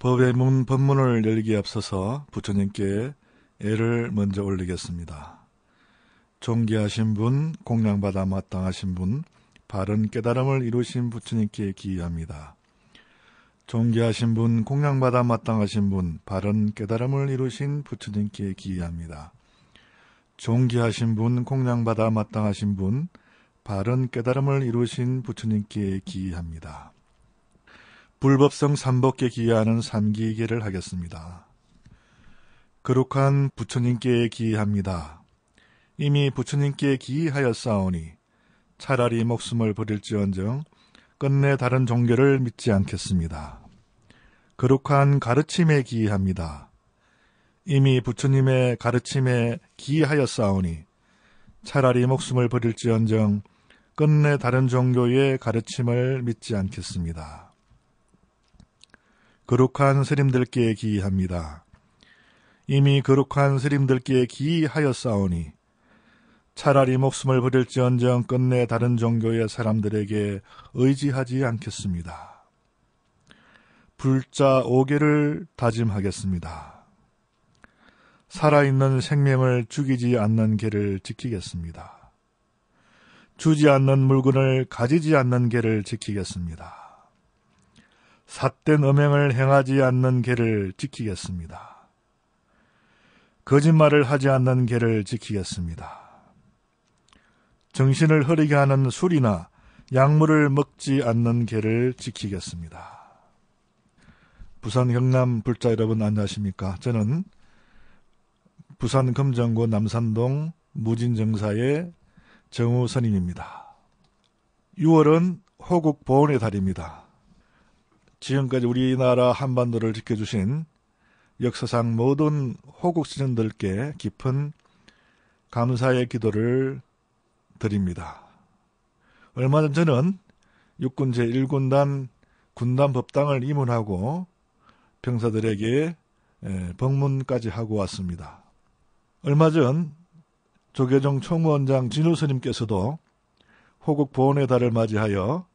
법의 문, 법문을 열기에 앞서서 부처님께 애를 먼저 올리겠습니다. 존귀하신 분, 공양받아 마땅하신 분, 바른 깨달음을 이루신 부처님께 기이합니다. 존귀하신 분, 공양받아 마땅하신 분, 바른 깨달음을 이루신 부처님께 기이합니다. 존귀하신 분, 공양받아 마땅하신 분, 바른 깨달음을 이루신 부처님께 기이합니다. 불법성 삼복계 기하는 삼기계를 하겠습니다. 거룩한 부처님께 기이합니다. 이미 부처님께 기이하였사오니 차라리 목숨을 버릴지언정 끝내 다른 종교를 믿지 않겠습니다. 거룩한 가르침에 기이합니다. 이미 부처님의 가르침에 기이하였사오니 차라리 목숨을 버릴지언정 끝내 다른 종교의 가르침을 믿지 않겠습니다. 거룩한 스님들께 기이합니다. 이미 거룩한 스님들께 기이하였사오니 차라리 목숨을 버릴지언정 끝내 다른 종교의 사람들에게 의지하지 않겠습니다. 불자 오개를 다짐하겠습니다. 살아있는 생명을 죽이지 않는 개를 지키겠습니다. 주지 않는 물건을 가지지 않는 개를 지키겠습니다. 삿된 음행을 행하지 않는 개를 지키겠습니다. 거짓말을 하지 않는 개를 지키겠습니다. 정신을 흐리게 하는 술이나 약물을 먹지 않는 개를 지키겠습니다. 부산 경남 불자 여러분 안녕하십니까? 저는 부산 금정구 남산동 무진정사의 정우선임입니다. 6월은 호국 보훈의 달입니다. 지금까지 우리나라 한반도를 지켜주신 역사상 모든 호국 스님들께 깊은 감사의 기도를 드립니다. 얼마 전 저는 육군 제1군단 군단 법당을 입문하고 병사들에게 방문까지 하고 왔습니다. 얼마 전 조계종 총무원장 진우 스님께서도 호국 보훈의 달을 맞이하여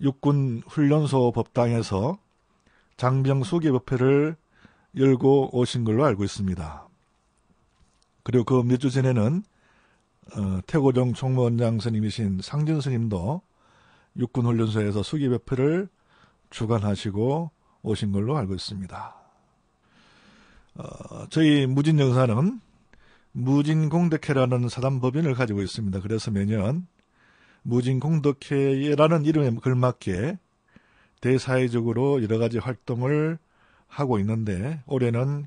육군 훈련소 법당에서 장병수 개법회를 열고 오신 걸로 알고 있습니다. 그리고 그 몇 주 전에는 어, 태고정 총무원장 선임이신 상진 스님도 육군 훈련소에서 수기배표를 주관하시고 오신 걸로 알고 있습니다. 어, 저희 무진영사는 무진공대회라는 사단법인을 가지고 있습니다. 그래서 매년 무진공덕회라는 이름에 걸맞게 대사회적으로 여러 가지 활동을 하고 있는데 올해는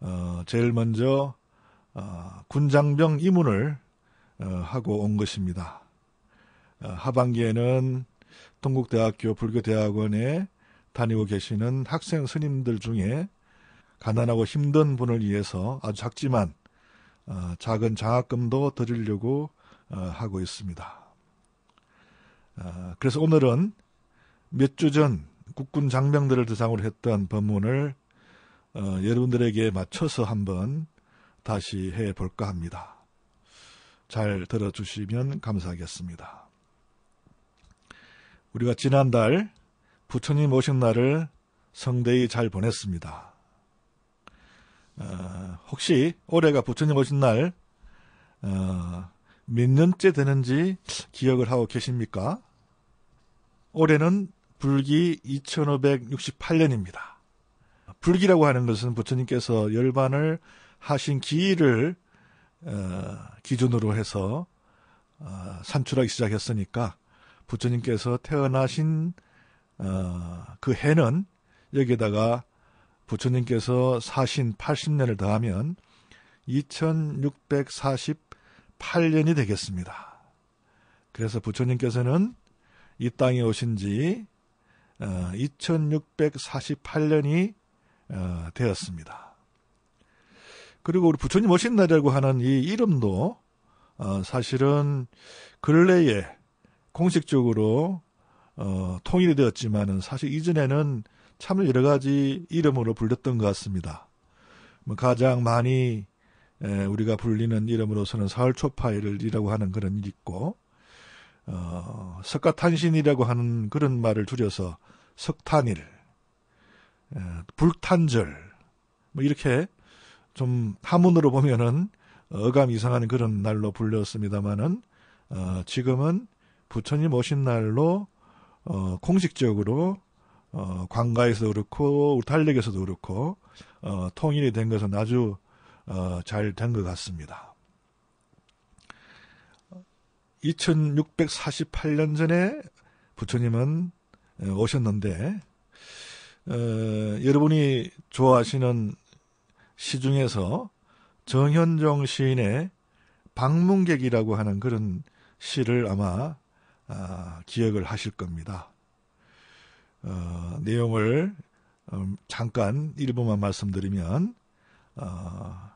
어, 제일 먼저 어, 군장병 이문을 어, 하고 온 것입니다. 어, 하반기에는 동국대학교 불교대학원에 다니고 계시는 학생 스님들 중에 가난하고 힘든 분을 위해서 아주 작지만 어, 작은 장학금도 드리려고 어, 하고 있습니다. 아, 그래서 오늘은 몇 주 전 국군 장병들을 대상으로 했던 법문을 어, 여러분들에게 맞춰서 한번 다시 해 볼까 합니다. 잘 들어주시면 감사하겠습니다. 우리가 지난달 부처님 오신 날을 성대히 잘 보냈습니다. 어, 혹시 올해가 부처님 오신 날 어, 몇 년째 되는지 기억을 하고 계십니까? 올해는 불기 2568년입니다. 불기라고 하는 것은 부처님께서 열반을 하신 기일을 어, 기준으로 해서 어, 산출하기 시작했으니까 부처님께서 태어나신 어, 그 해는 여기에다가 부처님께서 사신 80년을 더하면 2640 8년이 되겠습니다. 그래서 부처님께서는 이 땅에 오신 지 2648년이 어, 어, 되었습니다. 그리고 우리 부처님 오신 날이라고 하는 이 이름도 어, 사실은 근래에 공식적으로 통일이 되었지만 사실 이전에는 참 여러 가지 이름으로 불렸던 것 같습니다. 뭐 가장 많이 에, 우리가 불리는 이름으로서는 사흘 초파일이라고 하는 그런 일이 있고 어, 석가탄신이라고 하는 그런 말을 줄여서 석탄일, 에, 불탄절 뭐 이렇게 좀 하문으로 보면은 어감 이상한 그런 날로 불렸습니다마는 어, 지금은 부처님 오신 날로 어, 공식적으로 어, 관가에서도 그렇고 탄력에서도 그렇고 어, 통일이 된 것은 아주 어, 잘된 것 같습니다. 2648년 전에 부처님은 어, 오셨는데 어, 여러분이 좋아하시는 시 중에서 정현종 시인의 방문객이라고 하는 그런 시를 아마 아, 기억을 하실 겁니다. 어, 내용을 음, 잠깐 일부만 말씀드리면 아,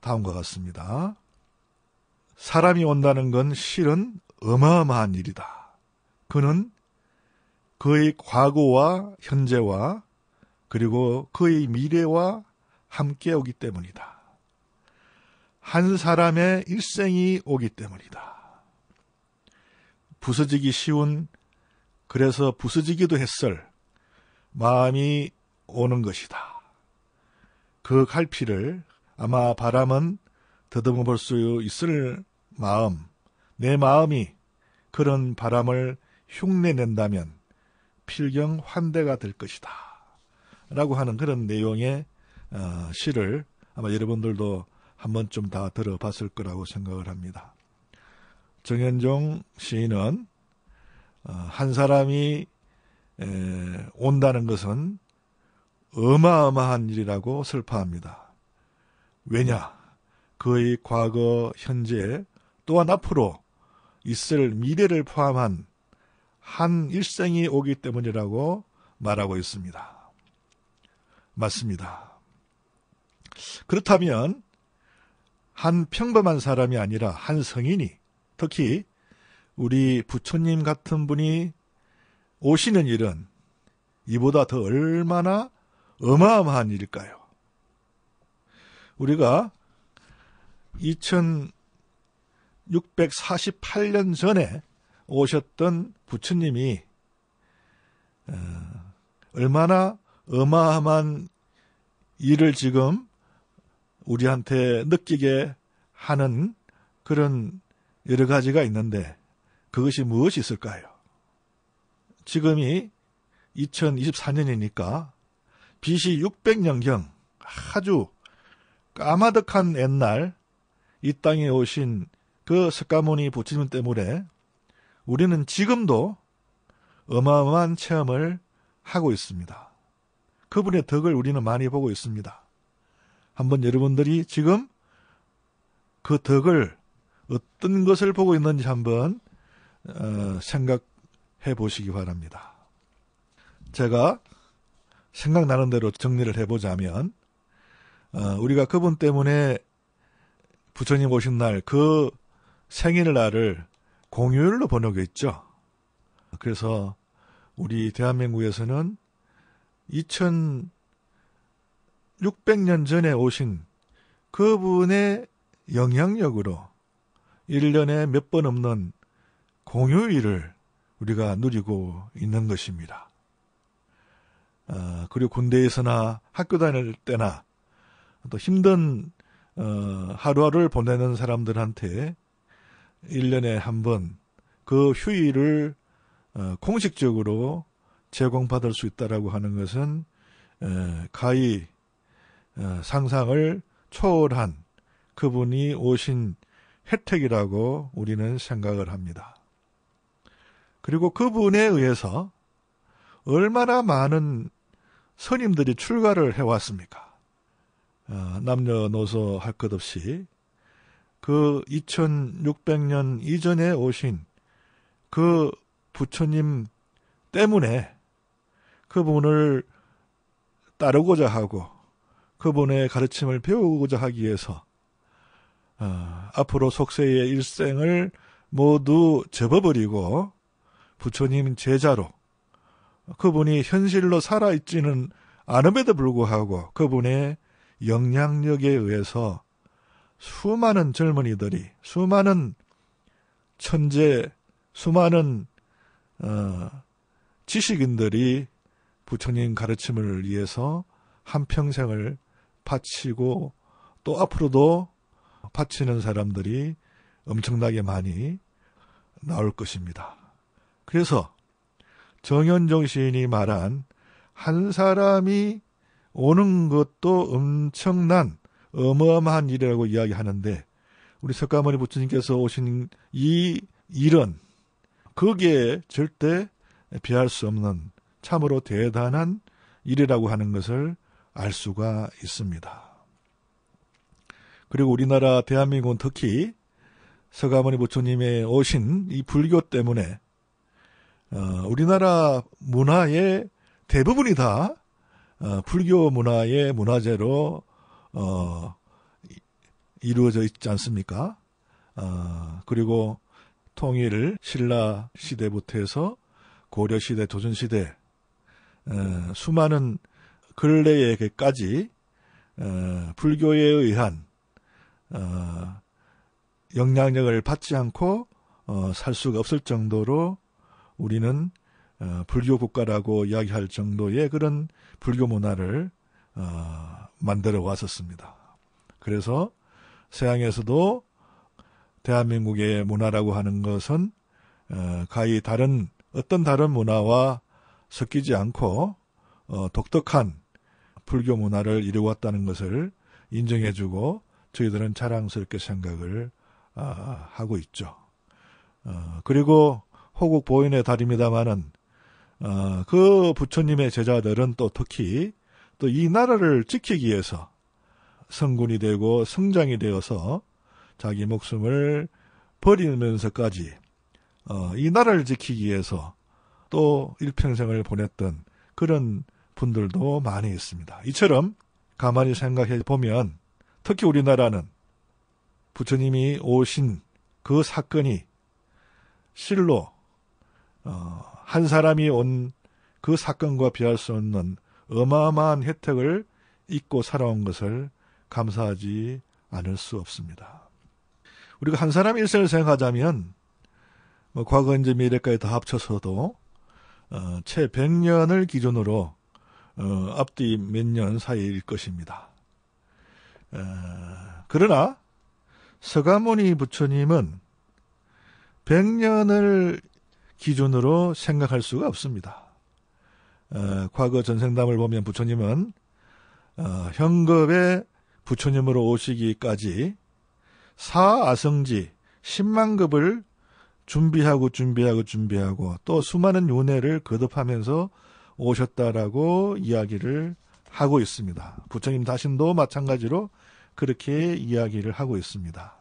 다음과 같습니다. 사람이 온다는 건 실은 어마어마한 일이다. 그는 그의 과거와 현재와 그리고 그의 미래와 함께 오기 때문이다. 한 사람의 일생이 오기 때문이다. 부서지기 쉬운 그래서 부서지기도 했을 마음이 오는 것이다. 그갈피를 아마 바람은 더듬어 볼 수 있을 마음, 내 마음이 그런 바람을 흉내낸다면 필경 환대가 될 것이다. 라고 하는 그런 내용의 어, 시를 아마 여러분들도 한 번쯤 다 들어봤을 거라고 생각을 합니다. 정현종 시인은 어, 한 사람이 에, 온다는 것은 어마어마한 일이라고 슬퍼합니다. 왜냐? 그의 과거, 현재, 또한 앞으로 있을 미래를 포함한 한 일생이 오기 때문이라고 말하고 있습니다. 맞습니다. 그렇다면 한 평범한 사람이 아니라 한 성인이 특히 우리 부처님 같은 분이 오시는 일은 이보다 더 얼마나 어마어마한 일일까요? 우리가 2648년 전에 오셨던 부처님이 어, 얼마나 어마어마한 일을 지금 우리한테 느끼게 하는 그런 여러 가지가 있는데 그것이 무엇이 있을까요? 지금이 2024년이니까 BC 600년경 아주 까마득한 옛날 이 땅에 오신 그 석가모니 부처님 때문에 우리는 지금도 어마어마한 체험을 하고 있습니다. 그분의 덕을 우리는 많이 보고 있습니다. 한번 여러분들이 지금 그 덕을 어떤 것을 보고 있는지 한번 어, 생각해 보시기 바랍니다. 제가 생각나는 대로 정리를 해보자면 어, 우리가 그분 때문에 부처님 오신 날 그 생일날을 공휴일로 번역했죠. 그래서 우리 대한민국에서는 2600년 전에 오신 그분의 영향력으로 1년에 몇 번 없는 공휴일을 우리가 누리고 있는 것입니다. 어, 그리고 군대에서나 학교 다닐 때나 또 힘든 어, 하루하루를 보내는 사람들한테 1년에 한 번 그 휴일을 어, 공식적으로 제공받을 수 있다라고 하는 것은 에, 가히 에, 어, 상상을 초월한 그분이 오신 혜택이라고 우리는 생각을 합니다. 그리고 그분에 의해서 얼마나 많은 선임들이 출가를 해왔습니까? 어, 남녀노소 할 것 없이 그 2600년 이전에 오신 그 부처님 때문에 그분을 따르고자 하고 그분의 가르침을 배우고자 하기 위해서 어, 앞으로 속세의 일생을 모두 접어버리고 부처님 제자로 그분이 현실로 살아있지는 않음에도 불구하고 그분의 영향력에 의해서 수많은 젊은이들이 수많은 천재 수많은 어, 지식인들이 부처님 가르침을 위해서 한 평생을 바치고 또 앞으로도 바치는 사람들이 엄청나게 많이 나올 것입니다. 그래서 정현정 시인이 말한 한 사람이 오는 것도 엄청난 어마어마한 일이라고 이야기하는데 우리 석가모니 부처님께서 오신 이 일은 거기에 절대 비할 수 없는 참으로 대단한 일이라고 하는 것을 알 수가 있습니다. 그리고 우리나라 대한민국은 특히 서가모니 부처님의 오신 이 불교 때문에 어, 우리나라 문화의 대부분이 다 어, 불교 문화의 문화재로 어, 이루어져 있지 않습니까? 어, 그리고 통일 신라 시대부터 해서 고려 시대, 조선 시대 어, 수많은 근래에까지 게 어, 불교에 의한 어, 영향력을 받지 않고 어, 살 수가 없을 정도로 우리는 어, 불교 국가라고 이야기할 정도의 그런 불교 문화를 어, 만들어 왔었습니다. 그래서 서양에서도 대한민국의 문화라고 하는 것은 어, 가히 다른 어떤 다른 문화와 섞이지 않고 독특한 불교 문화를 이루었다는 것을 인정해주고 저희들은 자랑스럽게 생각을 아, 하고 있죠. 그리고 호국 보인의 달입니다마는 어, 그 부처님의 제자들은 또 특히 또 이 나라를 지키기 위해서 성군이 되고 성장이 되어서 자기 목숨을 버리면서까지 어, 이 나라를 지키기 위해서 또 일평생을 보냈던 그런 분들도 많이 있습니다. 이처럼 가만히 생각해 보면 특히 우리나라는 부처님이 오신 그 사건이 실로 어, 한 사람이 온 그 사건과 비할 수 없는 어마어마한 혜택을 잊고 살아온 것을 감사하지 않을 수 없습니다. 우리가 한 사람 일생을 생각하자면 뭐 과거 이제 미래까지 다 합쳐서도 어, 채 100년을 기준으로 어, 앞뒤 몇 년 사이일 것입니다. 어, 그러나 서가모니 부처님은 100년을 기준으로 생각할 수가 없습니다. 어, 과거 전생담을 보면 부처님은 어, 현급에 부처님으로 오시기까지 사아성지 10만 급을 준비하고 준비하고 준비하고 또 수많은 요네를 거듭하면서 오셨다라고 이야기를 하고 있습니다. 부처님 자신도 마찬가지로 그렇게 이야기를 하고 있습니다.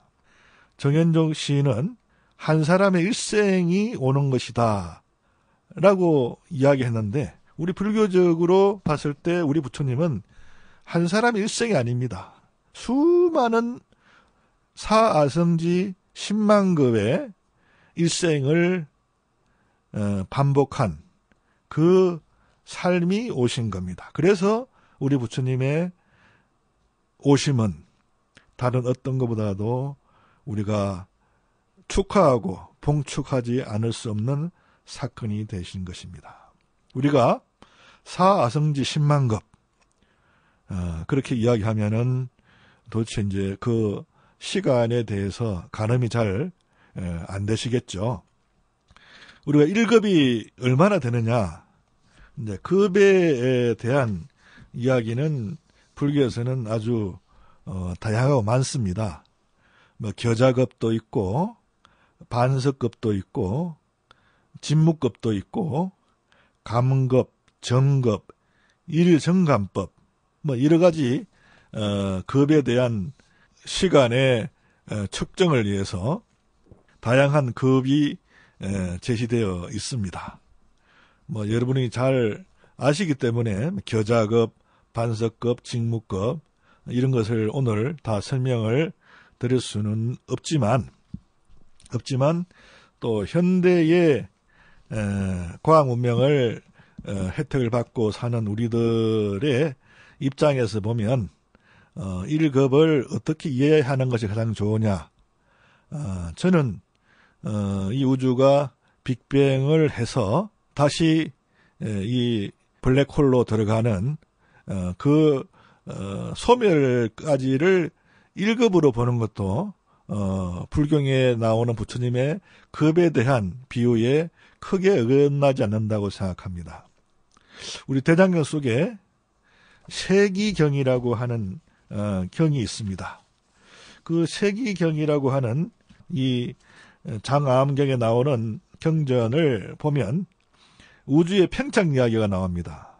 정현종 시인은 한 사람의 일생이 오는 것이다. 라고 이야기했는데, 우리 불교적으로 봤을 때 우리 부처님은 한 사람의 일생이 아닙니다. 수많은 사아성지 10만급의 일생을 어, 반복한 그 삶이 오신 겁니다. 그래서 우리 부처님의 오심은 다른 어떤 것보다도 우리가 축하하고 봉축하지 않을 수 없는 사건이 되신 것입니다. 우리가 사아성지 10만급 어, 그렇게 이야기하면은 도대체 이제 그 시간에 대해서 가늠이 잘 안 되시겠죠. 우리가 1급이 얼마나 되느냐 이제 급에 대한 이야기는 불교에서는 아주 어, 다양하고 많습니다. 뭐 겨자급도 있고 반석급도 있고 진무급도 있고 감급, 정급, 일정감법 뭐 여러 가지 어, 급에 대한 시간의 어, 측정을 위해서 다양한 급이 제시되어 있습니다. 뭐 여러분이 잘 아시기 때문에 겨자급, 반석급, 직무급 이런 것을 오늘 다 설명을 드릴 수는 없지만 없지만 또 현대의 과학 문명을 어, 혜택을 받고 사는 우리들의 입장에서 보면 1급을 어, 어떻게 이해하는 것이 가장 좋으냐. 어, 저는 이 우주가 빅뱅을 해서 다시 이 블랙홀로 들어가는 그 소멸까지를 1급으로 보는 것도 어, 불경에 나오는 부처님의 급에 대한 비유에 크게 어긋나지 않는다고 생각합니다. 우리 대장경 속에 세기경이라고 하는 어, 경이 있습니다. 그 세기경이라고 하는 이 장암경에 나오는 경전을 보면 우주의 평창 이야기가 나옵니다.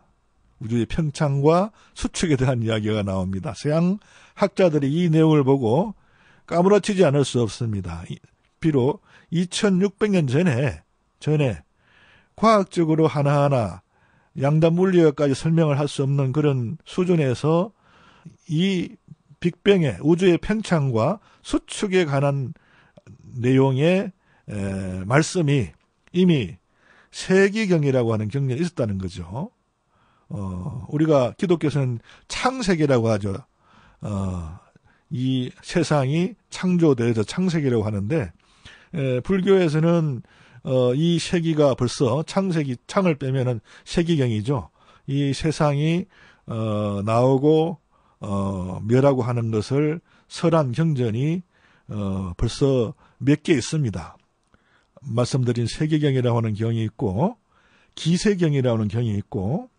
우주의 평창과 수축에 대한 이야기가 나옵니다. 서양 학자들이 이 내용을 보고 까무러치지 않을 수 없습니다. 비록 2600년 전에 전에 과학적으로 하나하나 양단 물리학까지 설명을 할 수 없는 그런 수준에서 이 빅뱅의 우주의 팽창과 수축에 관한 내용의 에, 말씀이 이미 세기경이라고 하는 경전에 있었다는 거죠. 어, 우리가 기독교에서는 창세기라고 하죠. 어, 이 세상이 창조돼서 창세기라고 하는데 에, 불교에서는 어, 이 세기가 벌써 창세기 창을 빼면은 세기경이죠. 이 세상이 어, 나오고 어, 멸하고 하는 것을 설한 경전이 어, 벌써 몇 개 있습니다. 말씀드린 세계경이라고 하는 경이 있고 기세경이라고 하는 경이 있고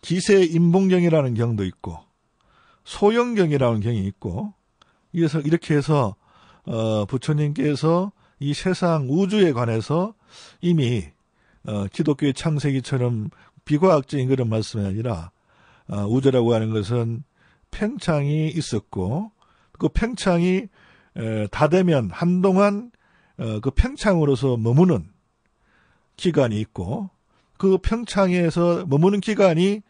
기세 인봉경이라는 경도 있고 소영경이라는 경이 있고 이래서 이렇게 해서 어, 부처님께서 이 세상 우주에 관해서 이미 어, 기독교의 창세기처럼 비과학적인 그런 말씀이 아니라 어, 우주라고 하는 것은 팽창이 있었고 그 팽창이 에, 다 되면 한동안 어, 그 팽창으로서 머무는 기간이 있고 그 평창에서 머무는 기간이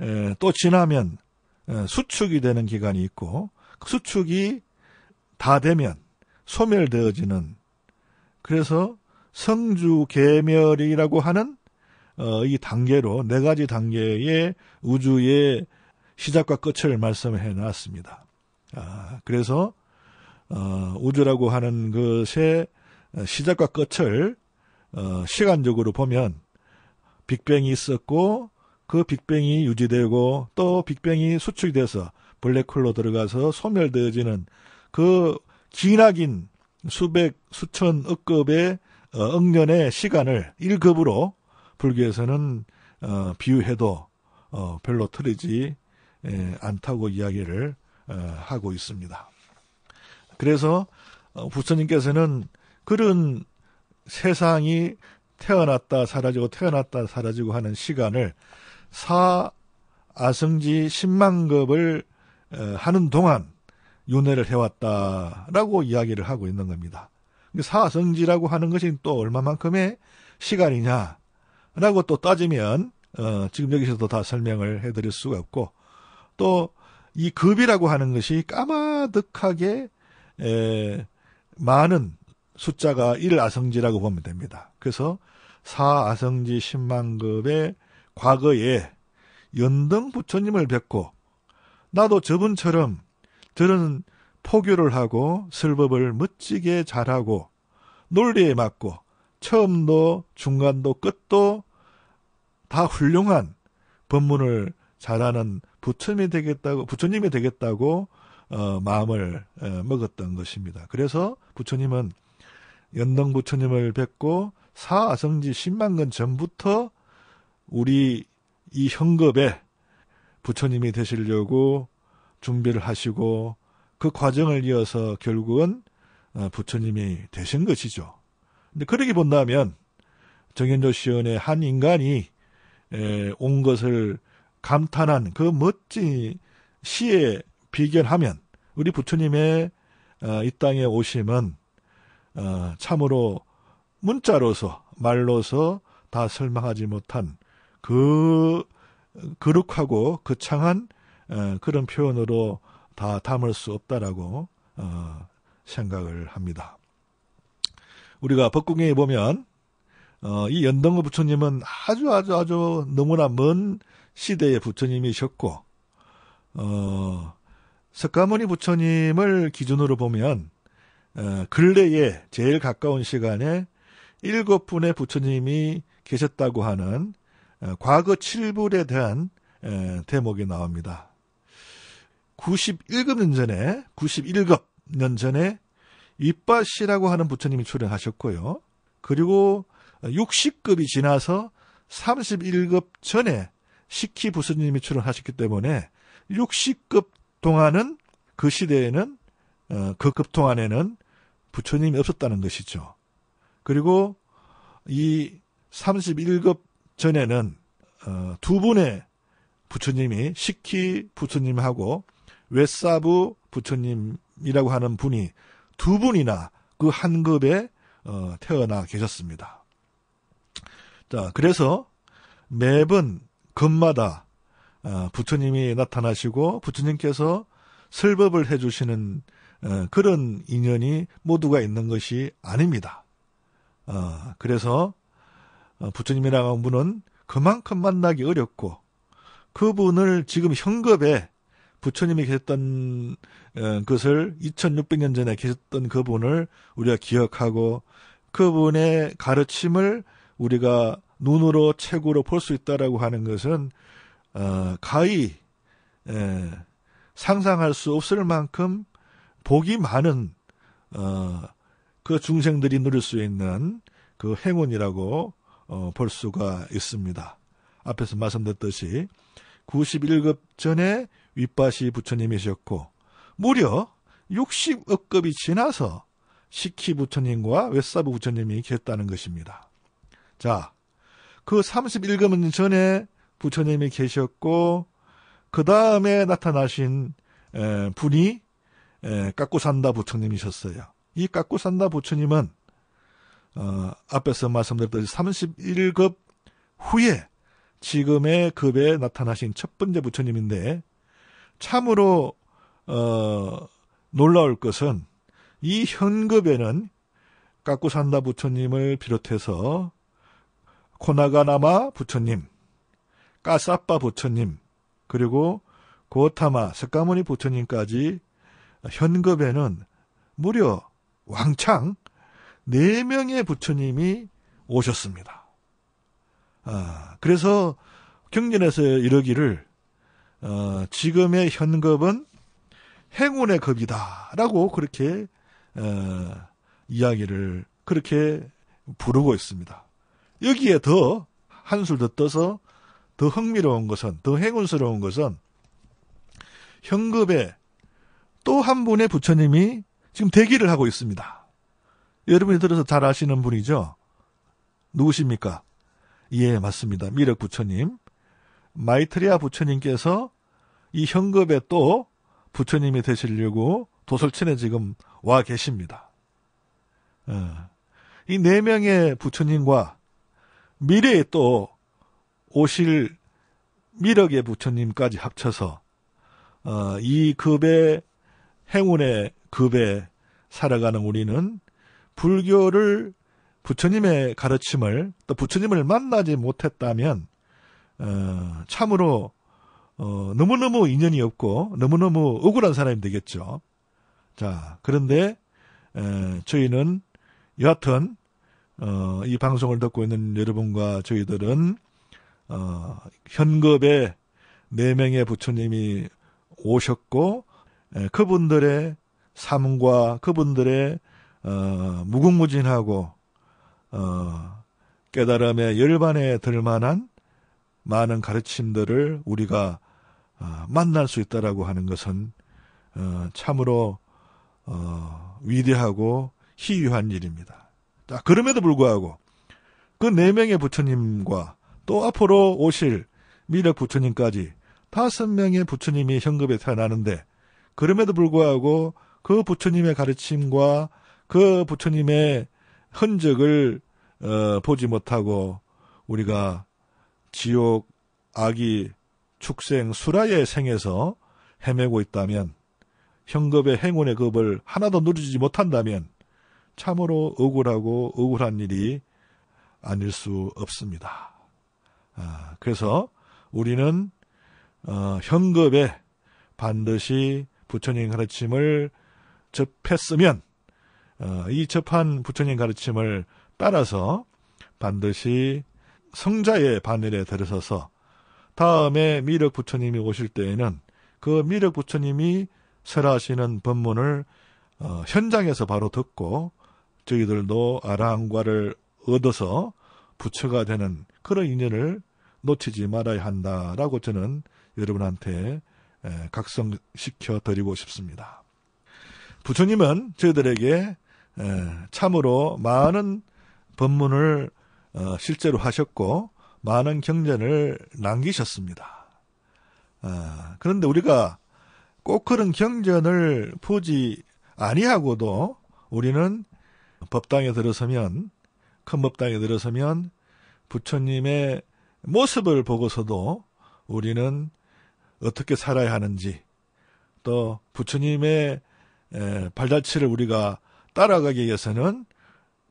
에, 또 지나면 예, 수축이 되는 기간이 있고 그 수축이 다 되면 소멸되어지는 그래서 성주 계멸이라고 하는 어, 이 단계로 네 가지 단계의 우주의 시작과 끝을 말씀해 놨습니다. 아, 그래서 어, 우주라고 하는 것의 시작과 끝을 어, 시간적으로 보면 빅뱅이 있었고 그 빅뱅이 유지되고 또 빅뱅이 수축돼서 블랙홀로 들어가서 소멸되어지는 그 기나긴 수백 수천 억급의 어, 억년의 시간을 1급으로 불교에서는 어, 비유해도 어, 별로 틀리지 예, 않다고 이야기를 하고 있습니다. 그래서 부처님께서는 그런 세상이 태어났다 사라지고 태어났다 사라지고 하는 시간을 사 아승지 10만 급을 어, 하는 동안 윤회를 해왔다라고 이야기를 하고 있는 겁니다. 사성지라고 하는 것이 또 얼마만큼의 시간이냐라고 또 따지면 어, 지금 여기서도 다 설명을 해드릴 수가 없고 또 이 급이라고 하는 것이 까마득하게 에, 많은 숫자가 1아성지라고 보면 됩니다. 그래서 4아성지 10만급의 과거에 연등 부처님을 뵙고 나도 저분처럼 저는 포교를 하고 설법을 멋지게 잘하고 논리에 맞고 처음도 중간도 끝도 다 훌륭한 법문을 잘하는 부처님이 되겠다고 부처님이 되겠다고 어, 마음을 어, 먹었던 것입니다. 그래서 부처님은 연등 부처님을 뵙고 사아성지 10만 건 전부터 우리 이 현급에 부처님이 되시려고 준비를 하시고 그 과정을 이어서 결국은 어, 부처님이 되신 것이죠. 근데 그러게 본다면 정현조 시원의한 인간이 온 것을 감탄한 그 멋진 시에 비견하면 우리 부처님의 어, 이 땅에 오심은 어, 참으로 문자로서 말로서 다 설명하지 못한 그 거룩하고 거창한 그 어, 그런 표현으로 다 담을 수 없다라고 어, 생각을 합니다. 우리가 법궁에 보면 어, 이연동무 부처님은 아주 아주 아주 너무나 먼 시대의 부처님이셨고 석가모니 부처님을 기준으로 보면 근래에 제일 가까운 시간에 일곱 분의 부처님이 계셨다고 하는 어, 과거 7불에 대한 대목이 나옵니다. 91년 급 전에 91급 년 전에 이빠씨라고 하는 부처님이 출연하셨고요. 그리고 60급이 지나서 31급 전에 시키 부처님이 출연하셨기 때문에 60급 동안은 그 시대에는 어, 그급 동안에는 부처님이 없었다는 것이죠. 그리고 이 31급 전에는 어, 두 분의 부처님이 식희 부처님하고 웨사부 부처님이라고 하는 분이 두 분이나 그 한 급에 어, 태어나 계셨습니다. 자, 그래서 매번 금마다 어, 부처님이 나타나시고 부처님께서 설법을 해주시는 어, 그런 인연이 모두가 있는 것이 아닙니다. 어, 그래서 어, 부처님이라는 분은 그만큼 만나기 어렵고 그분을 지금 현급에 부처님이 계셨던 어, 것을 2600년 전에 계셨던 그분을 우리가 기억하고 그분의 가르침을 우리가 눈으로 책으로 볼 수 있다라고 하는 것은 어, 가히 에, 상상할 수 없을 만큼 복이 많은 어, 그 중생들이 누릴 수 있는 그 행운이라고 어, 볼 수가 있습니다. 앞에서 말씀드렸듯이 91급 전에 윗바시 부처님이셨고 무려 60억급이 지나서 시키 부처님과 웨사부 부처님이 계셨다는 것입니다. 자, 그 31급은 전에 부처님이 계셨고 그 다음에 나타나신 분이 깎고 산다 부처님이셨어요. 이 깎고 산다 부처님은 어, 앞에서 말씀드렸듯이 31급 후에 지금의 급에 나타나신 첫 번째 부처님인데 참으로 어, 놀라울 것은 이 현급에는 까꾸 산다 부처님을 비롯해서 코나가나마 부처님, 까사빠 부처님, 그리고 고타마 석가모니 부처님까지 현급에는 무려 왕창 네 명의 부처님이 오셨습니다. 아, 그래서 경전에서 이러기를 어, 지금의 현급은 행운의 급이다라고 그렇게 어, 이야기를 그렇게 부르고 있습니다. 여기에 더 한술 더 떠서 더 흥미로운 것은 더 행운스러운 것은 현급에 또 한 분의 부처님이 지금 대기를 하고 있습니다. 여러분이 들어서 잘 아시는 분이죠? 누구십니까? 예, 맞습니다. 미륵 부처님. 마이트리아 부처님께서 이 현급에 또 부처님이 되시려고 도솔천에 지금 와 계십니다. 예. 이네 명의 부처님과 미래에 또 오실 미륵의 부처님까지 합쳐서 어, 이 급의 행운의 급에 살아가는 우리는 불교를 부처님의 가르침을 또 부처님을 만나지 못했다면 어, 참으로 어, 너무너무 인연이 없고 너무너무 억울한 사람이 되겠죠. 자 그런데 에, 저희는 여하튼 어, 이 방송을 듣고 있는 여러분과 저희들은 어, 현급에 네 명의 부처님이 오셨고 에, 그분들의 삶과 그분들의 어, 무궁무진하고 어, 깨달음의 열반에 들만한 많은 가르침들을 우리가 어, 만날 수 있다라고 하는 것은 어, 참으로 어, 위대하고 희유한 일입니다. 자, 그럼에도 불구하고 그 네 명의 부처님과 또 앞으로 오실 미륵 부처님까지 다섯 명의 부처님이 현급에 태어나는데 그럼에도 불구하고 그 부처님의 가르침과 그 부처님의 흔적을 어, 보지 못하고 우리가 지옥, 아기 축생, 수라의 생에서 헤매고 있다면 현급의 행운의 급을 하나도 누리지 못한다면 참으로 억울하고 억울한 일이 아닐 수 없습니다. 아, 그래서 우리는 어, 현급에 반드시 부처님 가르침을 접했으면 어, 이 접한 부처님 가르침을 따라서 반드시 성자의 바늘에 들어서서 다음에 미륵 부처님이 오실 때에는 그 미륵 부처님이 설하시는 법문을 어, 현장에서 바로 듣고 저희들도 아랑과를 얻어서 부처가 되는 그런 인연을 놓치지 말아야 한다라고 저는 여러분한테 각성시켜 드리고 싶습니다. 부처님은 저희들에게 예, 참으로 많은 법문을 어, 실제로 하셨고 많은 경전을 남기셨습니다. 어, 그런데 우리가 꼭 그런 경전을 보지 아니하고도 우리는 법당에 들어서면 큰 법당에 들어서면 부처님의 모습을 보고서도 우리는 어떻게 살아야 하는지 또 부처님의 발자취를 우리가 따라가기 위해서는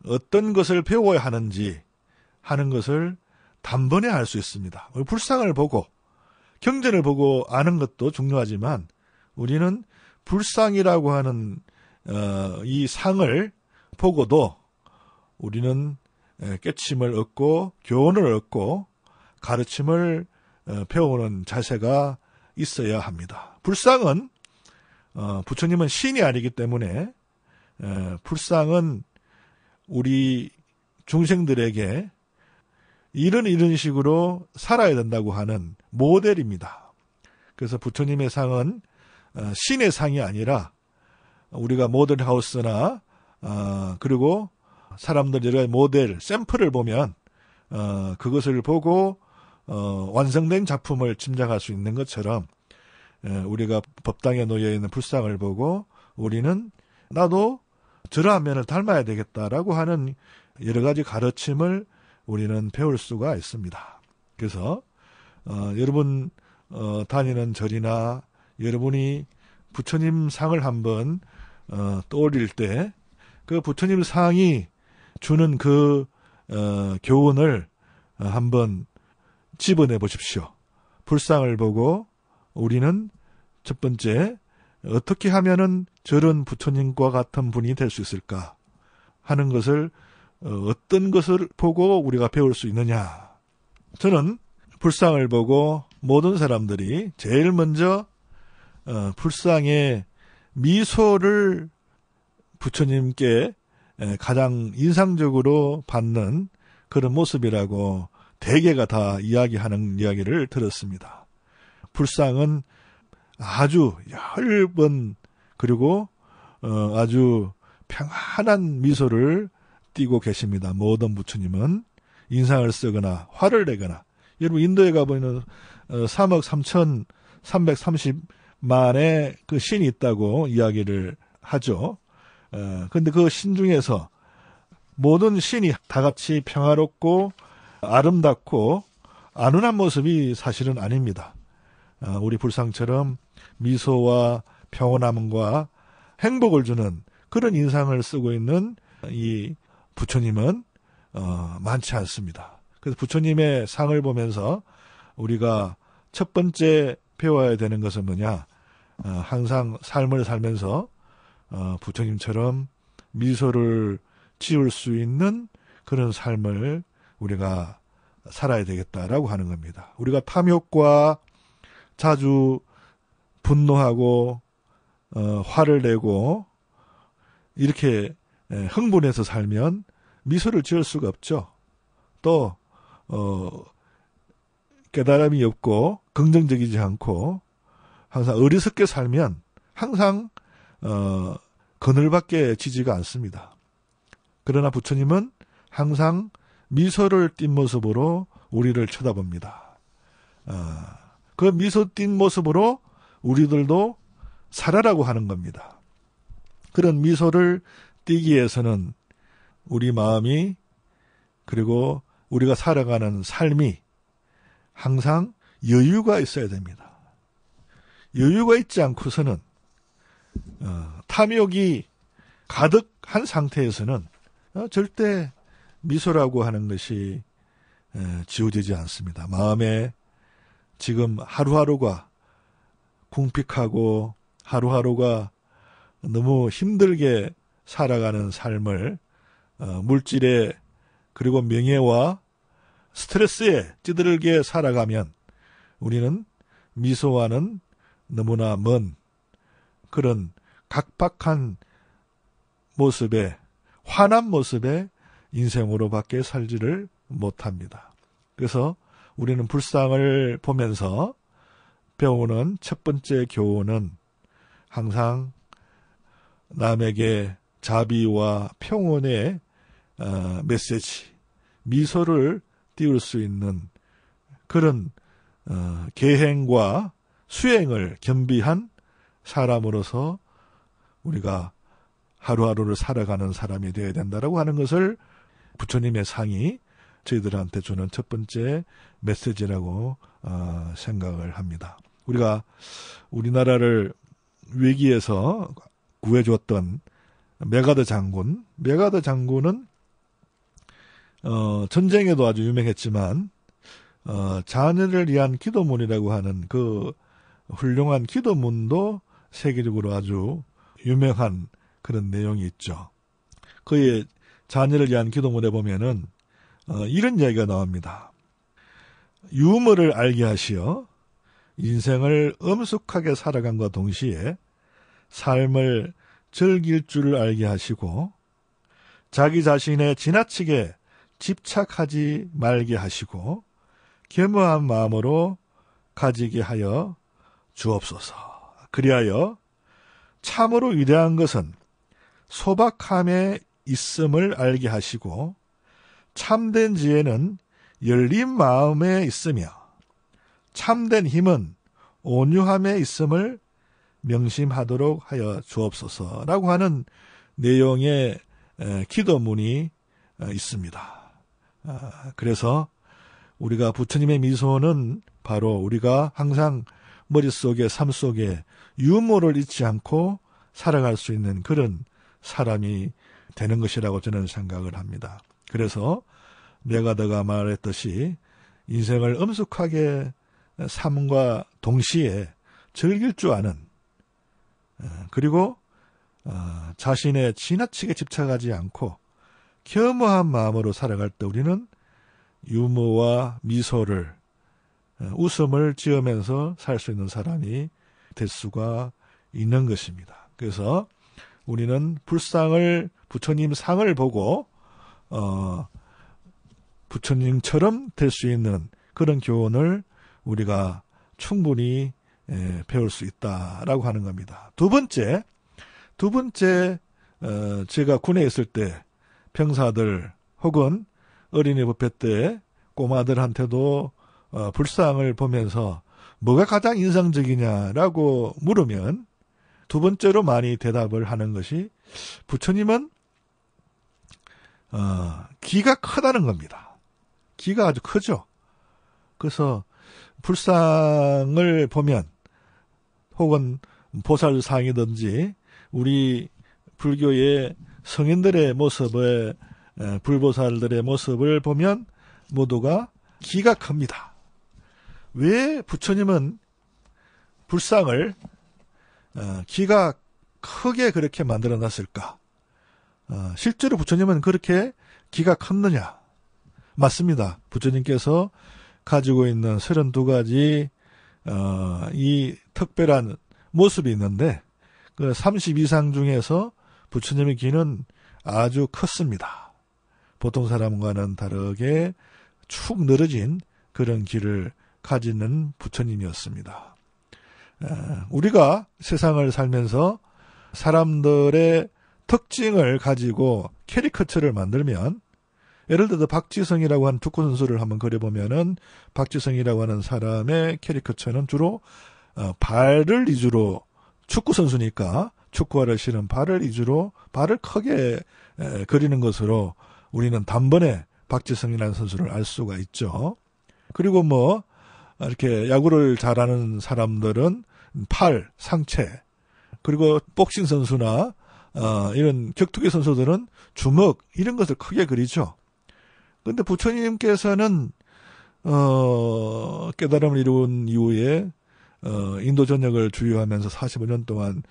어떤 것을 배워야 하는지 하는 것을 단번에 알 수 있습니다. 불상을 보고 경전을 보고 아는 것도 중요하지만 우리는 불상이라고 하는 어, 이 상을 보고도 우리는 깨침을 얻고 교훈을 얻고 가르침을 어, 배우는 자세가 있어야 합니다. 불상은 어, 부처님은 신이 아니기 때문에 불상은 우리 중생들에게 이런 이런 식으로 살아야 된다고 하는 모델입니다. 그래서 부처님의 상은 어, 신의 상이 아니라 우리가 모델하우스나 어, 그리고 사람들 여러 모델 샘플을 보면 어, 그것을 보고 완성된 작품을 짐작할 수 있는 것처럼 우리가 법당에 놓여 있는 불상을 보고 우리는 나도 저러한 면을 닮아야 되겠다라고 하는 여러 가지 가르침을 우리는 배울 수가 있습니다. 그래서 어, 여러분 어, 다니는 절이나 여러분이 부처님 상을 한번 어, 떠올릴 때 그 부처님 상이 주는 그 어, 교훈을 한번 집어내 보십시오. 불상을 보고 우리는 첫 번째 어떻게 하면은 저런 부처님과 같은 분이 될 수 있을까 하는 것을 어, 어떤 것을 보고 우리가 배울 수 있느냐. 저는 불상을 보고 모든 사람들이 제일 먼저 어, 불상의 미소를 부처님께 가장 인상적으로 받는 그런 모습이라고 대개가 다 이야기하는 이야기를 들었습니다. 불상은 아주 혈번 그리고 어, 아주 평안한 미소를 띄고 계십니다. 모든 부처님은 인상을 쓰거나 화를 내거나 여러분 인도에 가보면 3억 3 330만의 그 신이 있다고 이야기를 하죠. 그런데 어, 그신 중에서 모든 신이 다 같이 평화롭고 아름답고 아운한 모습이 사실은 아닙니다. 어, 우리 불상처럼 미소와 평온함과 행복을 주는 그런 인상을 쓰고 있는 이 부처님은 어, 많지 않습니다. 그래서 부처님의 상을 보면서 우리가 첫 번째 배워야 되는 것은 뭐냐? 어, 항상 삶을 살면서 어, 부처님처럼 미소를 지울수 있는 그런 삶을 우리가 살아야 되겠다라고 하는 겁니다. 우리가 탐욕과 자주 분노하고 어, 화를 내고 이렇게 흥분해서 살면 미소를 지을 수가 없죠. 또 어, 깨달음이 없고 긍정적이지 않고 항상 어리석게 살면 항상 어, 그늘밖에 지지가 않습니다. 그러나 부처님은 항상 미소를 띤 모습으로 우리를 쳐다봅니다. 어, 그 미소 띤 모습으로 우리들도 살아라고 하는 겁니다. 그런 미소를 띠기 위해서는 우리 마음이 그리고 우리가 살아가는 삶이 항상 여유가 있어야 됩니다. 여유가 있지 않고서는 어, 탐욕이 가득한 상태에서는 어, 절대 미소라고 하는 것이 에, 지워지지 않습니다. 마음에 지금 하루하루가 궁핍하고 하루하루가 너무 힘들게 살아가는 삶을 어, 물질에 그리고 명예와 스트레스에 찌들게 살아가면 우리는 미소와는 너무나 먼 그런 각박한 모습에 화난 모습에 인생으로밖에 살지를 못합니다. 그래서 우리는 불상을 보면서 배우는 첫 번째 교훈은 항상 남에게 자비와 평온의 어, 메시지, 미소를 띄울 수 있는 그런 어, 계행과 수행을 겸비한 사람으로서 우리가 하루하루를 살아가는 사람이 되어야 된다라고 하는 것을 부처님의 상이 저희들한테 주는 첫 번째 메시지라고 어, 생각을 합니다. 우리가 우리나라를 위기에서 구해줬던 메가드 장군. 메가더 장군은 어, 전쟁에도 아주 유명했지만 어, 자녀를 위한 기도문이라고 하는 그 훌륭한 기도문도 세계적으로 아주 유명한 그런 내용이 있죠. 그의 자녀를 위한 기도문에 보면은 어, 이런 이야기가 나옵니다. 유머를 알게 하시어 인생을 엄숙하게 살아감과 동시에 삶을 즐길 줄 알게 하시고 자기 자신에 지나치게 집착하지 말게 하시고 겸허한 마음으로 가지게 하여 주옵소서. 그리하여 참으로 위대한 것은 소박함에 있음을 알게 하시고 참된 지혜는 열린 마음에 있으며 참된 힘은 온유함에 있음을 명심하도록 하여 주옵소서라고 하는 내용의 기도문이 어, 있습니다. 아, 그래서 우리가 부처님의 미소는 바로 우리가 항상 머릿속에 삶 속에 유머를 잊지 않고 살아갈 수 있는 그런 사람이 되는 것이라고 저는 생각을 합니다. 그래서 메가더가 말했듯이 인생을 엄숙하게 삶과 동시에 즐길 줄 아는 어, 그리고 어, 자신의 지나치게 집착하지 않고 겸허한 마음으로 살아갈 때 우리는 유머와 미소를 어, 웃음을 지으면서 살 수 있는 사람이 될 수가 있는 것입니다. 그래서 우리는 불상을 부처님 상을 보고 어, 부처님처럼 될 수 있는 그런 교훈을 우리가 충분히 예, 배울 수 있다라고 하는 겁니다. 두 번째, 두 번째 어, 제가 군에 있을 때 병사들 혹은 어린이 부패 때 꼬마들한테도 어, 불상을 보면서 뭐가 가장 인상적이냐라고 물으면 두 번째로 많이 대답을 하는 것이 부처님은 어, 귀가 크다는 겁니다. 기가 아주 크죠. 그래서 불상을 보면 혹은 보살상이든지 우리 불교의 성인들의 모습을 불보살들의 모습을 보면 모두가 기가 큽니다. 왜 부처님은 불상을 어, 기가 크게 그렇게 만들어 놨을까? 어, 실제로 부처님은 그렇게 기가 컸느냐? 맞습니다. 부처님께서 가지고 있는 32가지 어, 이 특별한 모습이 있는데 그3이상 중에서 부처님의 귀는 아주 컸습니다. 보통 사람과는 다르게 축 늘어진 그런 귀를 가지는 부처님이었습니다. 우리가 세상을 살면서 사람들의 특징을 가지고 캐리커처를 만들면 예를 들어 박지성이라고 하는 축구 선수를 한번 그려보면은 박지성이라고 하는 사람의 캐리커처는 주로 어, 발을 위주로 축구 선수니까 축구화를 신은 발을 위주로 발을 크게 에, 그리는 것으로 우리는 단번에 박지성이라는 선수를 알 수가 있죠. 그리고 뭐 이렇게 야구를 잘하는 사람들은 팔, 상체 그리고 복싱 선수나 어, 이런 격투기 선수들은 주먹 이런 것을 크게 그리죠. 근데 부처님께서는 어 깨달음을 이룬 이후에 어 인도 전역을 주유하면서 45년 동안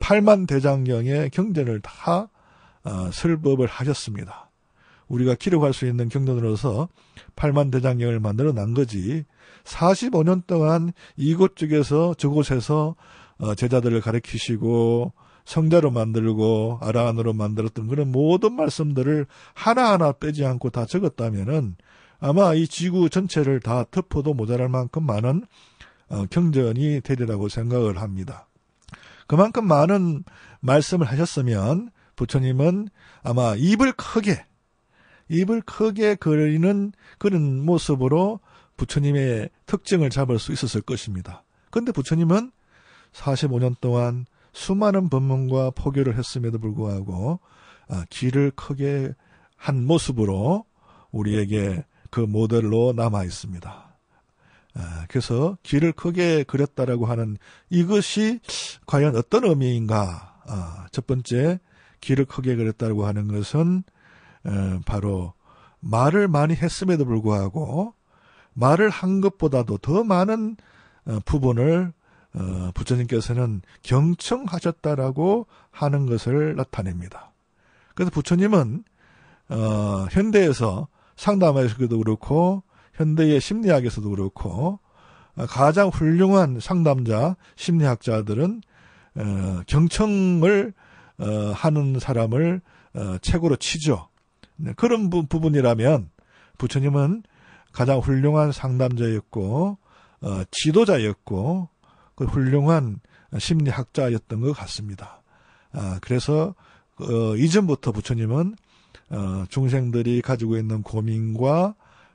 8만 대장경의 경전을 다 어, 설법을 하셨습니다. 우리가 기록할 수 있는 경전으로서 8만 대장경을 만들어 난 거지 45년 동안 이곳 쪽에서 저곳에서 어, 제자들을 가르치시고 성자로 만들고 아라한으로 만들었던 그런 모든 말씀들을 하나하나 빼지 않고 다 적었다면은 아마 이 지구 전체를 다 덮어도 모자랄 만큼 많은 어, 경전이 되리라고 생각을 합니다. 그만큼 많은 말씀을 하셨으면 부처님은 아마 입을 크게 입을 크게 그리는 그런 모습으로 부처님의 특징을 잡을 수 있었을 것입니다. 그런데 부처님은 45년 동안 수많은 법문과 포교를 했음에도 불구하고 아, 길을 크게 한 모습으로 우리에게 그 모델로 남아 있습니다. 아, 그래서 길을 크게 그렸다라고 하는 이것이 과연 어떤 의미인가? 아, 첫 번째, 길을 크게 그렸다고 하는 것은 어, 바로 말을 많이 했음에도 불구하고 말을 한 것보다도 더 많은 어, 부분을 어, 부처님께서는 경청하셨다라고 하는 것을 나타냅니다. 그래서 부처님은 어, 현대에서 상담에서도 그렇고 현대의 심리학에서도 그렇고 가장 훌륭한 상담자 심리학자들은 어, 경청을 어, 하는 사람을 어, 최고로 치죠. 네, 그런 부, 분이라면 부처님은 가장 훌륭한 상담자였고 어, 지도자였고 그 훌륭한 심리학자였던 것 같습니다. 아, 그래서 어, 이전부터 부처님은 어, 중생들이 가지고 있는 고민과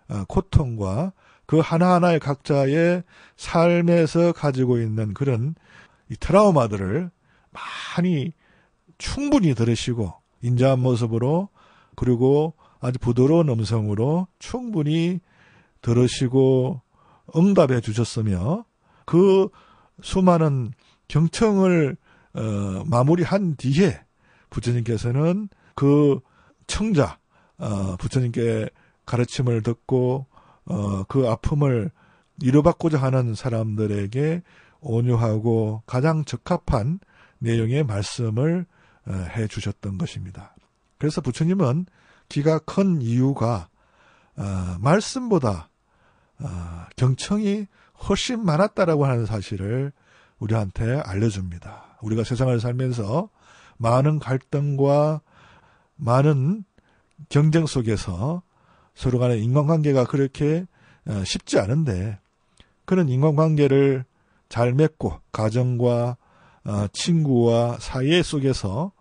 어, 고통과 그 하나하나의 각자의 삶에서 가지고 있는 그런 이 트라우마들을 많이 충분히 들으시고 인자한 모습으로 그리고 아주 부드러운 음성으로 충분히 들으시고 응답해 주셨으며 그 수많은 경청을 어, 마무리한 뒤에 부처님께서는 그 청자 어, 부처님께 가르침을 듣고 어, 그 아픔을 위로받고자 하는 사람들에게 온유하고 가장 적합한 내용의 말씀을 어, 해 주셨던 것입니다. 그래서 부처님은 기가 큰 이유가 어, 말씀보다 어, 경청이 훨씬 많았다라고 하는 사실을 우리한테 알려줍니다. 우리가 세상을 살면서 많은 갈등과 많은 경쟁 속에서 서로 간의 인간관계가 그렇게 어, 쉽지 않은데 그런 인간관계를 잘 맺고 가정과 어, 친구와 사회 속에서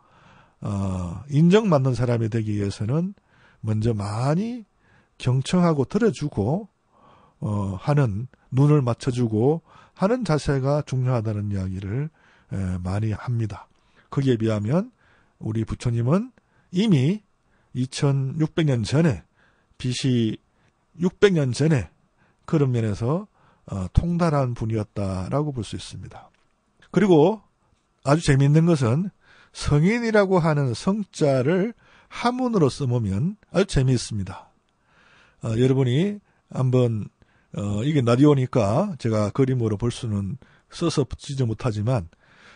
어, 인정받는 사람이 되기 위해서는 먼저 많이 경청하고 들어주고 어, 하는 눈을 맞춰주고 하는 자세가 중요하다는 이야기를 에, 많이 합니다. 거기에 비하면 우리 부처님은 이미 2600년 전에 BC 600년 전에 그런 면에서 어, 통달한 분이었다라고 볼 수 있습니다. 그리고 아주 재미있는 것은 성인이라고 하는 성자를 한문으로 써보면 아주 재미있습니다. 어, 여러분이 한번 어, 이게 나디오니까 제가 그림으로 볼 수는 써서 붙이지 못하지만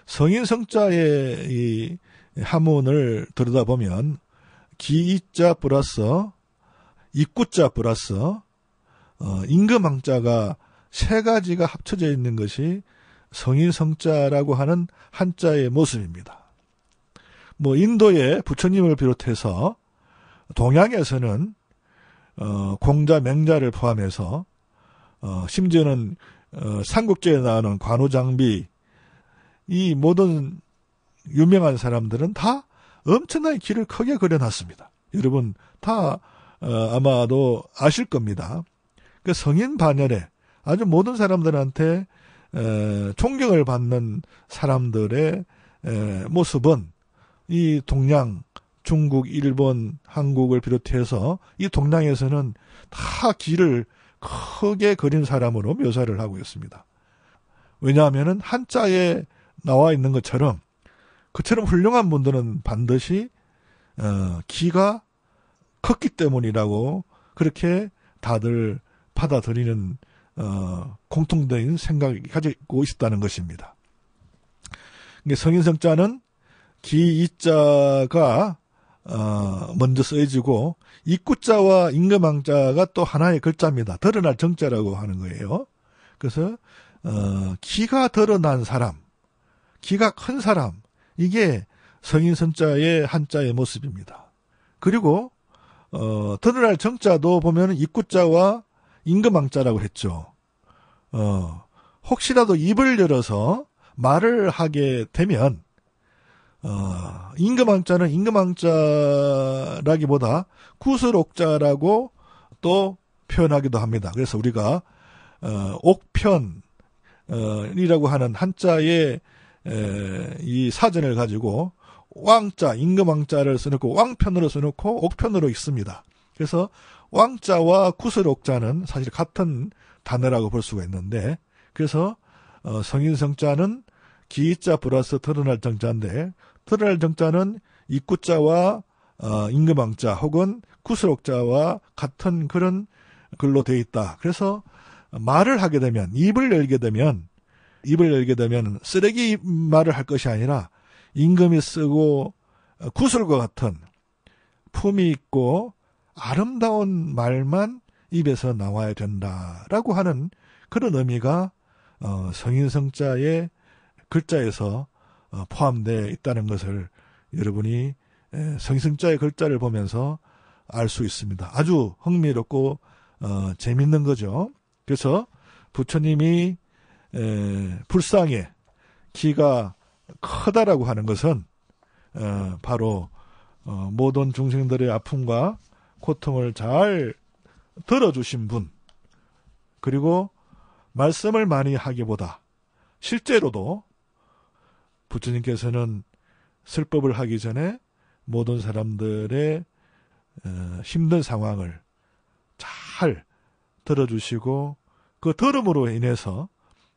성인 성자의 이 하문을 들여다보면 기이자 플러스 입구자 플러스 어, 임금왕자가 세 가지가 합쳐져 있는 것이 성인 성자라고 하는 한자의 모습입니다. 뭐 인도의 부처님을 비롯해서 동양에서는 어, 공자 맹자를 포함해서 어, 심지어는 어, 삼국지에 나오는 관우장비 이 모든 유명한 사람들은 다 엄청나게 길을 크게 그려놨습니다. 여러분 다 어, 아마도 아실 겁니다. 그 성인 반열에 아주 모든 사람들한테 에, 존경을 받는 사람들의 에, 모습은 이 동양, 중국, 일본, 한국을 비롯해서 이 동양에서는 다 길을 크게 그린 사람으로 묘사를 하고 있습니다. 왜냐하면 한자에 나와 있는 것처럼 그처럼 훌륭한 분들은 반드시 어, 기가 컸기 때문이라고 그렇게 다들 받아들이는 어, 공통된 생각이 가지고 있었다는 것입니다. 성인성자는 기이자가 어, 먼저 써지고 입구자와 임금왕자가 또 하나의 글자입니다. 드러날 정자라고 하는 거예요. 그래서 어, 키가 드러난 사람, 키가 큰 사람 이게 성인 선자의 한자의 모습입니다. 그리고 어, 드러날 정자도 보면 입구자와 임금왕자라고 했죠. 어, 혹시라도 입을 열어서 말을 하게 되면 어, 임금왕자는 임금왕자라기보다 구슬옥자라고 또 표현하기도 합니다. 그래서 우리가 어, 옥편이라고 어, 하는 한자의 에, 이 사전을 가지고 왕자, 임금왕자를 써놓고 왕편으로 써놓고 옥편으로 읽습니다. 그래서 왕자와 구슬옥자는 사실 같은 단어라고 볼 수가 있는데 그래서 어, 성인성자는 기자 플러스 드러날 정자인데 드 트랄 정자는 입구자와 어, 임금왕자 혹은 구스록자와 같은 그런 글로 되어 있다. 그래서 말을 하게 되면 입을 열게 되면 입을 열게 되면 쓰레기 말을 할 것이 아니라 임금이 쓰고 어, 구슬과 같은 품이 있고 아름다운 말만 입에서 나와야 된다라고 하는 그런 의미가 어, 성인성자의 글자에서 어, 포함되어 있다는 것을 여러분이 성승자의 글자를 보면서 알 수 있습니다. 아주 흥미롭고 어, 재밌는 거죠. 그래서 부처님이 에, 불쌍해 키가 크다라고 하는 것은 어, 바로 어, 모든 중생들의 아픔과 고통을 잘 들어주신 분 그리고 말씀을 많이 하기보다 실제로도 부처님께서는 설법을 하기 전에 모든 사람들의 어, 힘든 상황을 잘 들어주시고 그 들음으로 인해서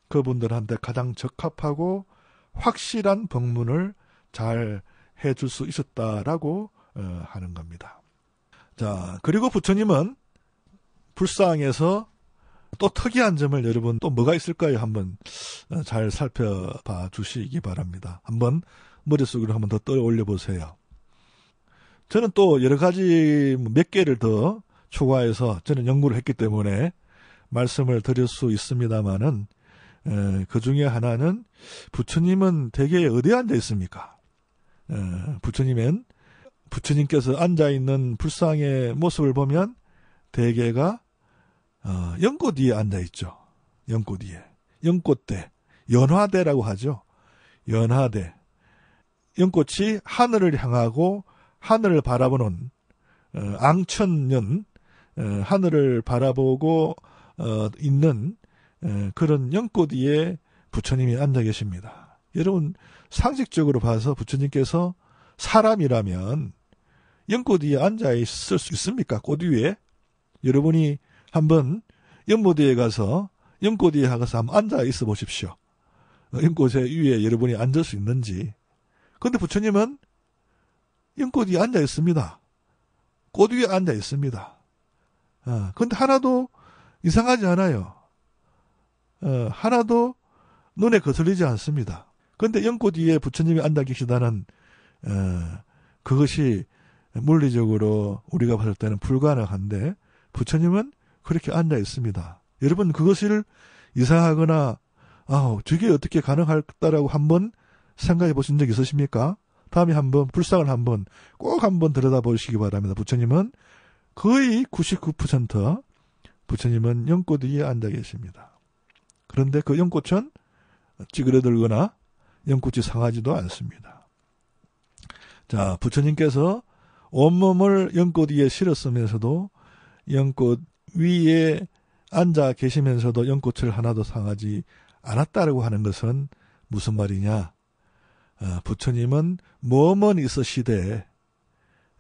그분들한테 가장 적합하고 확실한 법문을 잘 해줄 수 있었다라고 어, 하는 겁니다. 자, 그리고 부처님은 불상에서 또 특이한 점을 여러분 또 뭐가 있을까요? 한번 어, 잘 살펴봐 주시기 바랍니다. 한번 머릿속으로 한번 더 떠올려 보세요. 저는 또 여러 가지 뭐 몇 개를 더 추가해서 저는 연구를 했기 때문에 말씀을 드릴 수 있습니다만은 그 중에 하나는 부처님은 대개 어디 앉아 있습니까? 부처님은 부처님께서 앉아 있는 불상의 모습을 보면 대개가 어, 연꽃 위에 앉아 있죠. 연꽃 뒤에 연꽃대. 연화대라고 하죠. 연화대. 연꽃이 하늘을 향하고 하늘을 바라보는 어, 앙천년 어, 하늘을 바라보고 어, 있는 어, 그런 연꽃 위에 부처님이 앉아 계십니다. 여러분 상식적으로 봐서 부처님께서 사람이라면 연꽃 위에 앉아 있을 수 있습니까? 꽃 위에 여러분이 한번 연못에 가서 연꽃에 가서 한번 앉아 있어 보십시오. 어, 연꽃의 위에 여러분이 앉을 수 있는지. 그런데 부처님은 연꽃 위에 앉아 있습니다. 꽃 위에 앉아 있습니다. 어, 근데 하나도 이상하지 않아요. 어, 하나도 눈에 거슬리지 않습니다. 근데 연꽃 위에 부처님이 앉아 계시다는 어, 그것이 물리적으로 우리가 봤을 때는 불가능한데 부처님은 그렇게 앉아 있습니다. 여러분 그것을 이상하거나 아우 저게 어떻게 가능할까라고 한번 생각해 보신 적 있으십니까? 다음에 한번 불상을 한번 꼭 한번 들여다보시기 바랍니다. 부처님은 거의 99% 부처님은 연꽃 위에 앉아 계십니다. 그런데 그 연꽃은 찌그러들거나 연꽃이 상하지도 않습니다. 자, 부처님께서 온몸을 연꽃 위에 실었으면서도 연꽃 위에 앉아 계시면서도 연꽃을 하나도 상하지 않았다라고 하는 것은 무슨 말이냐? 어, 부처님은 몸은 있으시되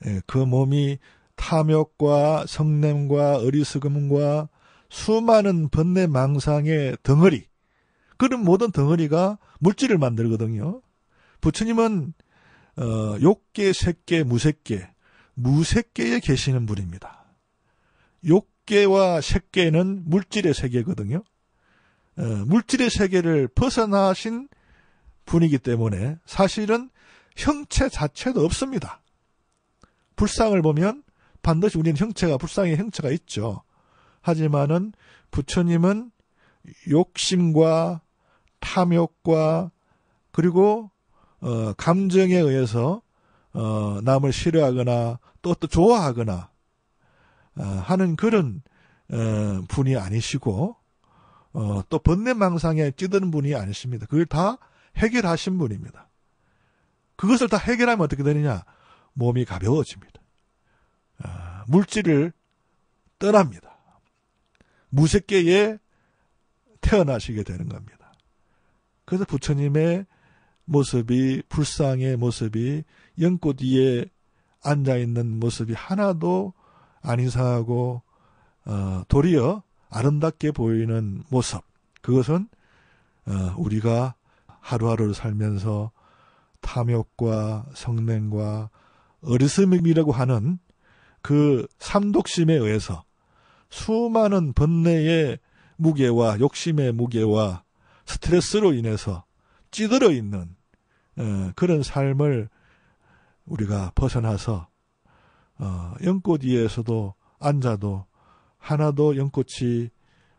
예, 그 몸이 탐욕과 성냄과 어리석음과 수많은 번뇌 망상의 덩어리 그런 모든 덩어리가 물질을 만들거든요. 부처님은 어, 욕계, 색계, 무색계 무색계에 계시는 분입니다. 욕 육계와 새계는 물질의 세계거든요. 어, 물질의 세계를 벗어나신 분이기 때문에 사실은 형체 자체도 없습니다. 불상을 보면 반드시 우리는 형체가 불상의 형체가 있죠. 하지만은 부처님은 욕심과 탐욕과 그리고 어, 감정에 의해서 어, 남을 싫어하거나 또 또 좋아하거나 어, 하는 그런 어, 분이 아니시고 어, 또 번뇌망상에 찌드는 분이 아니십니다. 그걸 다 해결하신 분입니다. 그것을 다 해결하면 어떻게 되느냐? 몸이 가벼워집니다. 물질을 떠납니다. 무색계에 태어나시게 되는 겁니다. 그래서 부처님의 모습이 불상의 모습이 연꽃 위에 앉아 있는 모습이 하나도 안이사하고 어, 도리어 아름답게 보이는 모습 그것은 어, 우리가 하루하루를 살면서 탐욕과 성냄과 어리석음이라고 하는 그 삼독심에 의해서 수많은 번뇌의 무게와 욕심의 무게와 스트레스로 인해서 찌들어 있는 어, 그런 삶을 우리가 벗어나서 어, 연꽃 위에서도 앉아도 하나도 연꽃이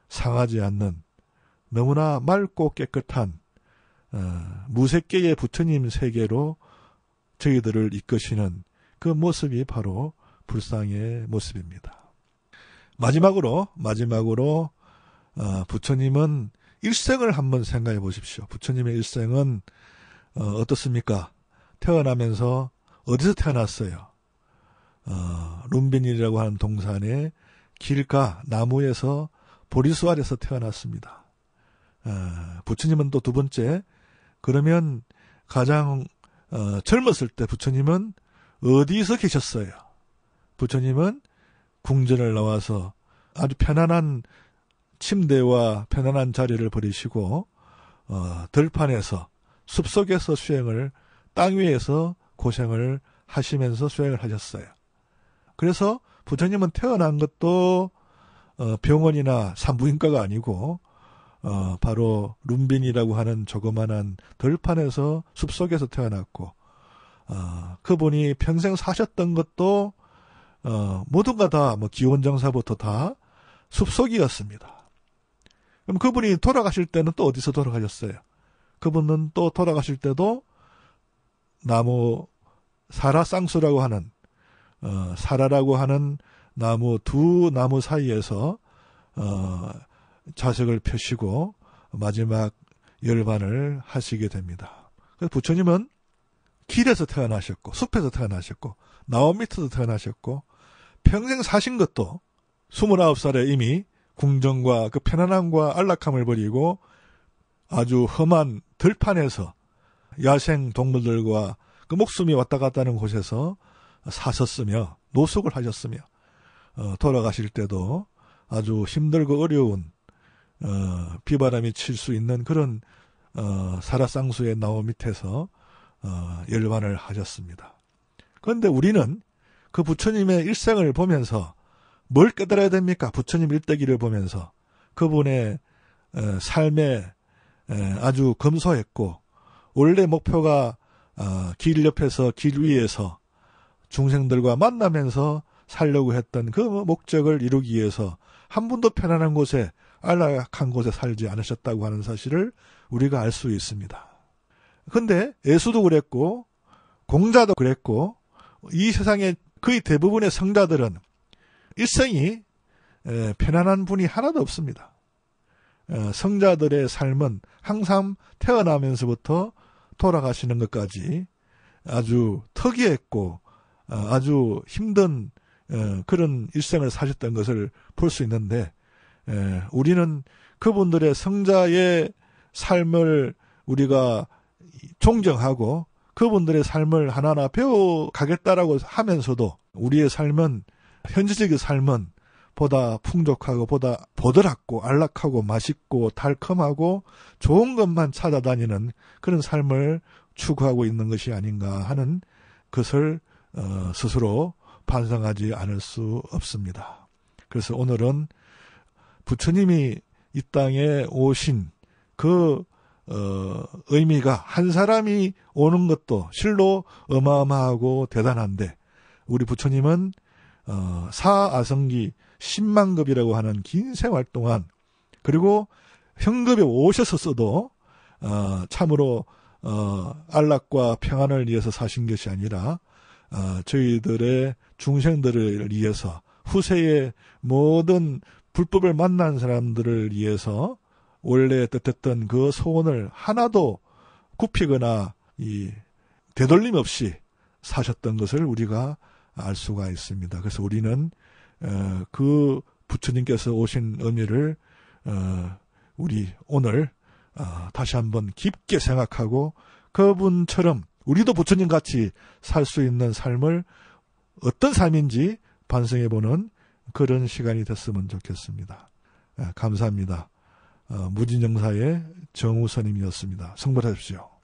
상하지 않는 너무나 맑고 깨끗한 어, 무색계의 부처님 세계로 저희들을 이끄시는 그 모습이 바로 불상의 모습입니다. 마지막으로 마지막으로 어, 부처님은 일생을 한번 생각해 보십시오. 부처님의 일생은 어, 어떻습니까? 태어나면서 어디서 태어났어요? 어, 룸빈이라고 하는 동산의 길가 나무에서 보리수 알에서 태어났습니다. 어, 부처님은 또 두 번째 그러면 가장 어, 젊었을 때 부처님은 어디서 계셨어요? 부처님은 궁전을 나와서 아주 편안한 침대와 편안한 자리를 버리시고 어, 들판에서 숲속에서 수행을 땅 위에서 고생을 하시면서 수행을 하셨어요. 그래서 부처님은 태어난 것도 어, 병원이나 산부인과가 아니고 어, 바로 룸빈이라고 하는 조그마한 들판에서 숲속에서 태어났고 어, 그분이 평생 사셨던 것도 모든가 다 뭐기원정사부터다 숲속이었습니다. 그럼 그분이 돌아가실 때는 또 어디서 돌아가셨어요? 그분은 또 돌아가실 때도 나무 사라 쌍수라고 하는 어, 사라라고 하는 나무 두 나무 사이에서 어, 자석을 펴시고 마지막 열반을 하시게 됩니다. 부처님은 길에서 태어나셨고 숲에서 태어나셨고 나원 밑에서 태어나셨고 평생 사신 것도 29살에 이미 궁정과 그 편안함과 안락함을 버리고 아주 험한 들판에서 야생 동물들과 그 목숨이 왔다 갔다 하는 곳에서 사셨으며 노숙을 하셨으며 어, 돌아가실 때도 아주 힘들고 어려운 어, 비바람이 칠 수 있는 그런 사라쌍수의 어, 나무 밑에서 열반을 하셨습니다. 그런데 우리는 그 부처님의 일생을 보면서 뭘 깨달아야 됩니까? 부처님 일대기를 보면서 그분의 삶에 아주 검소했고 원래 목표가 길 옆에서 길 위에서 중생들과 만나면서 살려고 했던 그 목적을 이루기 위해서 한 분도 편안한 곳에 안락한 곳에 살지 않으셨다고 하는 사실을 우리가 알 수 있습니다. 근데 예수도 그랬고 공자도 그랬고 이 세상의 거의 대부분의 성자들은 일생이 편안한 분이 하나도 없습니다. 성자들의 삶은 항상 태어나면서부터 돌아가시는 것까지 아주 특이했고 어, 아주 힘든 어, 그런 일생을 사셨던 것을 볼 수 있는데 우리는 그분들의 성자의 삶을 우리가 존경하고 그분들의 삶을 하나하나 배워가겠다라고 하면서도 우리의 삶은 현실적인 삶은 보다 풍족하고 보다 보드랍고 안락하고 맛있고 달콤하고 좋은 것만 찾아다니는 그런 삶을 추구하고 있는 것이 아닌가 하는 것을 어, 스스로 반성하지 않을 수 없습니다. 그래서 오늘은 부처님이 이 땅에 오신 그 어, 의미가 한 사람이 오는 것도 실로 어마어마하고 대단한데 우리 부처님은 어, 사아성기 10만급이라고 하는 긴 생활 동안 그리고 현급에 오셨었어도 어, 참으로 어, 안락과 평안을 위해서 사신 것이 아니라 어, 저희들의 중생들을 위해서 후세의 모든 불법을 만난 사람들을 위해서 원래 뜻했던 그 소원을 하나도 굽히거나 이 되돌림 없이 사셨던 것을 우리가 알 수가 있습니다. 그래서 우리는 어, 그 부처님께서 오신 의미를 어, 우리 오늘 어, 다시 한번 깊게 생각하고 그분처럼 우리도 부처님 같이 살 수 있는 삶을 어떤 삶인지 반성해보는 그런 시간이 됐으면 좋겠습니다. 예, 감사합니다. 어, 무진영사의 정우선임이었습니다. 성불하십시오.